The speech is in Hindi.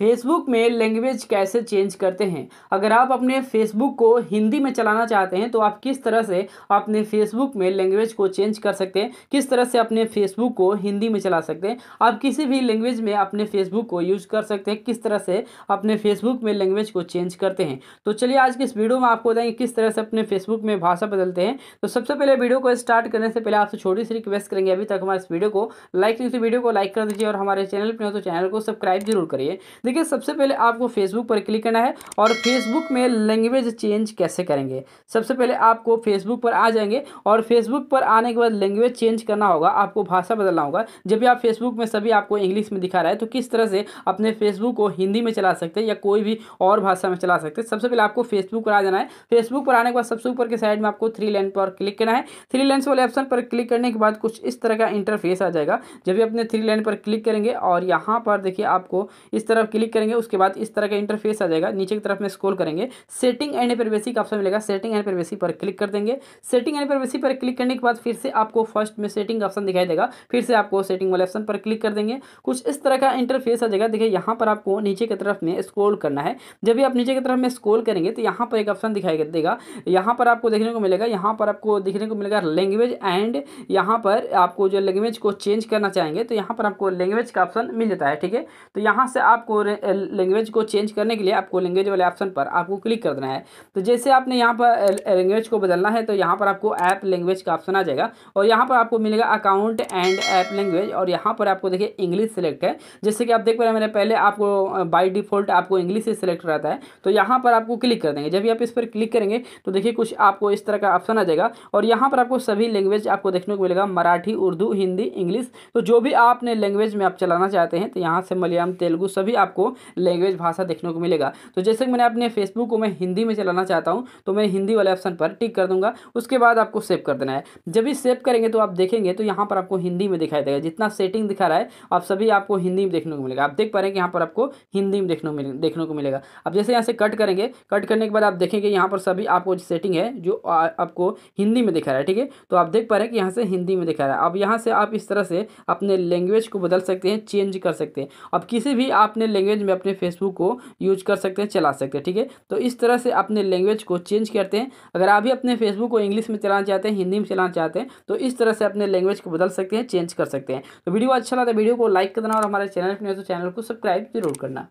फेसबुक में लैंग्वेज कैसे चेंज करते हैं अगर आप अपने फेसबुक को हिंदी में चलाना चाहते हैं तो आप किस तरह से अपने फेसबुक में लैंग्वेज को चेंज कर सकते हैं किस तरह से अपने फेसबुक को हिंदी में चला सकते हैं आप किसी भी लैंग्वेज में अपने फेसबुक को यूज कर सकते हैं किस तरह से अपने फेसबुक में लैंग्वेज को चेंज करते हैं तो चलिए आज की इस वीडियो में आपको बताएंगे किस तरह से अपने फेसबुक में भाषा बदलते हैं तो सबसे पहले वीडियो को स्टार्ट करने से पहले आपसे छोटी सी रिक्वेस्ट करेंगे अभी तक हमारे इस वीडियो को लाइक नहीं तो वीडियो को लाइक कर दीजिए और हमारे चैनल पर हो तो चैनल को सब्सक्राइब जरूर करिए देखिए सबसे पहले आपको फेसबुक पर क्लिक करना है और फेसबुक में लैंग्वेज चेंज कैसे करेंगे सबसे पहले आपको फेसबुक पर आ जाएंगे और फेसबुक पर आने के बाद लैंग्वेज चेंज करना होगा आपको भाषा बदलना होगा जब भी आप फेसबुक में सभी आपको इंग्लिश में दिखा रहा है तो किस तरह से अपने फेसबुक को हिंदी में चला सकते हैं या कोई भी और भाषा में चला सकते हैं सबसे पहले आपको फेसबुक पर आ जाना है फेसबुक पर आने के बाद सबसे ऊपर के साइड में आपको थ्री लाइन पर क्लिक करना है थ्री लाइन वाले ऑप्शन पर क्लिक करने के बाद कुछ इस तरह का इंटरफेस आ जाएगा जब भी अपने थ्री लाइन पर क्लिक करेंगे और यहाँ पर देखिए आपको इस तरफ क्लिक करेंगे उसके बाद इस तरह का इंटरफेस आ जाएगा नीचे की तरफ में स्क्रॉल करेंगे सेटिंग एंड प्राइवेसी का ऑप्शन मिलेगा सेटिंग एंड प्राइवेसी पर क्लिक कर देंगे सेटिंग एंड प्राइवेसी पर क्लिक करने के बाद फिर से आपको फर्स्ट में सेटिंग ऑप्शन दिखाई देगा फिर से आपको सेटिंग वाले ऑप्शन पर क्लिक कर देंगे कुछ इस तरह का इंटरफेस आ जाएगा देखिए यहाँ पर आपको नीचे की तरफ में स्क्रोल करना है जब भी आप नीचे की तरफ में स्क्रोल करेंगे तो यहाँ पर एक ऑप्शन दिखाई देगा यहाँ पर आपको देखने को मिलेगा यहाँ पर आपको देखने को मिलेगा लैंग्वेज एंड यहाँ पर आपको जो लैंग्वेज को चेंज करना चाहेंगे तो यहाँ पर आपको लैंग्वेज का ऑप्शन मिल जाता है ठीक है तो यहाँ से आपको लैंग्वेज को चेंज करने के लिए आपको लैंग्वेज वाले ऑप्शन पर आपको क्लिक कर देना है तो जैसे आपने यहाँ पर लैंग्वेज को बदलना है तो यहाँ पर आपको ऐप लैंग्वेज का ऑप्शन आ जाएगा और यहाँ पर आपको मिलेगा अकाउंट एंड ऐप लैंग्वेज और यहाँ पर आपको देखिए इंग्लिश सेलेक्ट है जैसे कि आप देख पा रहे हैं मैंने पहले आपको बाई डिफ़ॉल्ट आपको इंग्लिश से सिलेक्ट रहता है तो यहाँ पर आपको क्लिक कर देंगे जब भी आप इस पर क्लिक करेंगे तो देखिए कुछ आपको इस तरह का ऑप्शन आ जाएगा और यहाँ पर आपको सभी लैंग्वेज आपको देखने को मिलेगा मराठी उर्दू हिंदी इंग्लिश तो जो भी आपने लैंग्वेज में आप चलाना चाहते हैं तो यहाँ से मलयालम तेलुगू सभी आप आपको लैंग्वेज भाषा देखने को मिलेगा तो जैसे कि मैंने अपने फेसबुक को मैं हिंदी में चलाना चाहता हूँ तो मैं हिंदी वाले ऑप्शन पर टिक कर दूंगा उसके बाद आपको सेव कर देना है जब भी सेव करेंगे तो आप देखेंगे तो यहाँ पर आपको हिंदी में दिखाई देगा जितना सेटिंग दिखा रहा है आप सभी आपको हिंदी में देखने को मिलेगा आप देख पा रहे हैं कि यहाँ पर आपको हिंदी में देखने देखने को मिलेगा अब जैसे यहाँ से कट करेंगे कट करने के बाद आप देखेंगे यहाँ पर सभी आपको सेटिंग है जो आपको हिंदी में दिखा रहा है ठीक है तो आप देख पा रहे हैं कि यहाँ से हिंदी में दिखा रहा है अब यहाँ से आप इस तरह से अपने लैंग्वेज को बदल सकते हैं चेंज कर सकते हैं अब किसी भी आपने लैंग्वेज में अपने फेसबुक को यूज कर सकते हैं चला सकते हैं ठीक है तो इस तरह से अपने लैंग्वेज को चेंज करते हैं अगर आप भी अपने फेसबुक को इंग्लिश में चलाना चाहते हैं हिंदी में चलाना चाहते हैं तो इस तरह से अपने लैंग्वेज को बदल सकते हैं चेंज कर सकते हैं तो वीडियो अच्छा लगा तो वीडियो को लाइक करना और हमारे चैनल पर तो चैनल को सब्सक्राइब जरूर करना